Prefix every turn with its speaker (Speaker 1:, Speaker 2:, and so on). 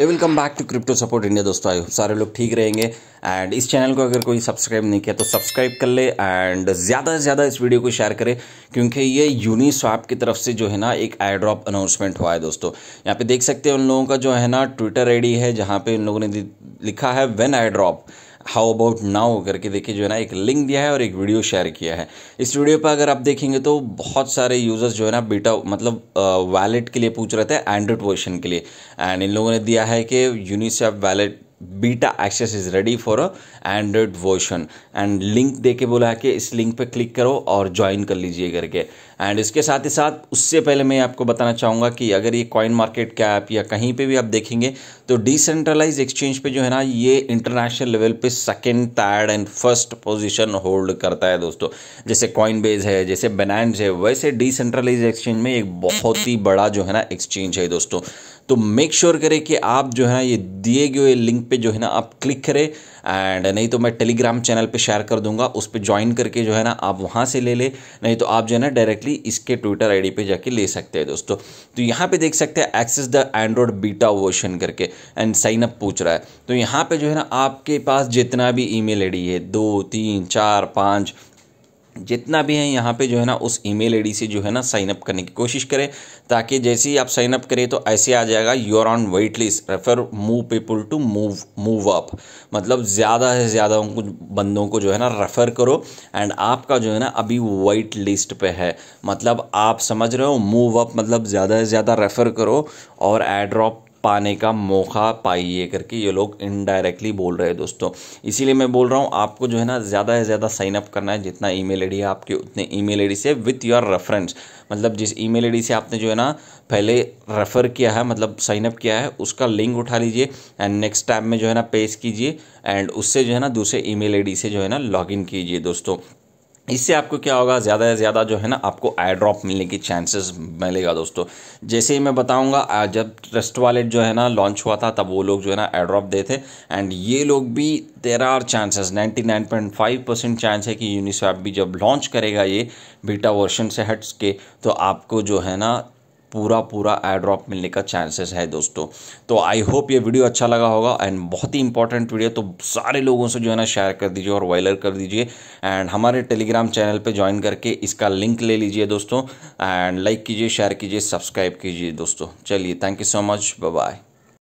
Speaker 1: welcome back to crypto support India दोस्तों आई सारे लोग ठीक रहेंगे एंड इस चैनल को अगर कोई सब्सक्राइब नहीं किया तो सब्सक्राइब कर ले एंड ज़्यादा से ज़्यादा इस वीडियो को शेयर करें क्योंकि ये यूनी की तरफ से जो है ना एक आई ड्रॉप अनाउंसमेंट हुआ है दोस्तों यहाँ पे देख सकते हैं उन लोगों का जो है ना ट्विटर आई है जहाँ पर उन लोगों ने लिखा है when I drop how about now करके देखिए जो है ना एक लिंक दिया है और एक वीडियो शेयर किया है इस वीडियो पर अगर आप देखेंगे तो बहुत सारे यूज़र्स जो है ना बीटा मतलब वैलेट के लिए पूछ रहे थे एंड्रॉइड वर्जन के लिए एंड इन लोगों ने दिया है कि Uniswap wallet beta access is ready for a Android version and link दे के बोला कि इस लिंक पे क्लिक करो और ज्वाइन कर लीजिए करके एंड इसके साथ ही साथ उससे पहले मैं आपको बताना चाहूँगा कि अगर ये कॉइन मार्केट कैप या कहीं पे भी आप देखेंगे तो डिसेंट्रलाइज एक्सचेंज पे जो है ना ये इंटरनेशनल लेवल पे second third and first position hold करता है दोस्तों जैसे कॉइन बेज है जैसे बनान्स है वैसे डिसेंट्रलाइज एक्सचेंज में एक बहुत ही बड़ा जो है ना एक्सचेंज है दोस्तों तो मेक श्योर sure करें कि आप जो है ये दिए गए लिंक पे जो है ना आप क्लिक करें एंड नहीं तो मैं टेलीग्राम चैनल पे शेयर कर दूंगा उस पर ज्वाइन करके जो है ना आप वहाँ से ले ले नहीं तो आप जो है ना डायरेक्टली इसके ट्विटर आई पे जाके ले सकते हैं दोस्तों तो यहाँ पे देख सकते हैं access the Android beta version करके एंड साइन अप पूछ रहा है तो यहाँ पर जो है ना आपके पास जितना भी ई मेल है दो तीन चार पाँच जितना भी है यहाँ पे जो है ना उस ईमेल आईडी से जो है ना साइन अप करने की कोशिश करें ताकि जैसे ही आप साइन अप करें तो ऐसे आ जाएगा your on wait list refer move people to move move up मतलब ज़्यादा से ज़्यादा उनको बंदों को जो है ना रेफ़र करो एंड आपका जो है ना अभी वाइट लिस्ट पे है मतलब आप समझ रहे हो मूव अप मतलब ज़्यादा से ज़्यादा रेफ़र करो और एड्रॉप पाने का मौका पाइए करके ये लोग इनडायरेक्टली बोल रहे हैं दोस्तों इसीलिए मैं बोल रहा हूँ आपको जो है ना ज़्यादा से ज़्यादा साइन अप करना है जितना ई मेल है आपके उतने ई मेल से विथ योर रेफरेंस मतलब जिस ई मेल से आपने जो है ना पहले रेफ़र किया है मतलब साइनअप किया है उसका लिंक उठा लीजिए एंड नेक्स्ट टाइम में जो है ना पेश कीजिए एंड उससे जो है ना दूसरे ई मेल से जो है ना लॉग कीजिए दोस्तों इससे आपको क्या होगा ज़्यादा से ज़्यादा जो है ना आपको आई ड्रॉप मिलने की चांसेस मिलेगा दोस्तों जैसे ही मैं बताऊंगा जब ट्रस्ट वॉलेट जो है ना लॉन्च हुआ था तब वो लोग जो है ना आई ड्रॉप दे थे एंड ये लोग भी there are chances 99.5 percent chance है कि यूनिस्वैप भी जब लॉन्च करेगा ये बीटा वर्शन से हट्स के तो आपको जो है ना पूरा पूरा एड्रॉप मिलने का चांसेस है दोस्तों तो आई होप ये वीडियो अच्छा लगा होगा एंड बहुत ही इंपॉर्टेंट वीडियो तो सारे लोगों से जो है ना शेयर कर दीजिए और वायलर कर दीजिए एंड हमारे टेलीग्राम चैनल पर ज्वाइन करके इसका लिंक ले लीजिए दोस्तों एंड लाइक कीजिए शेयर कीजिए सब्सक्राइब कीजिए दोस्तों चलिए thank you so much bye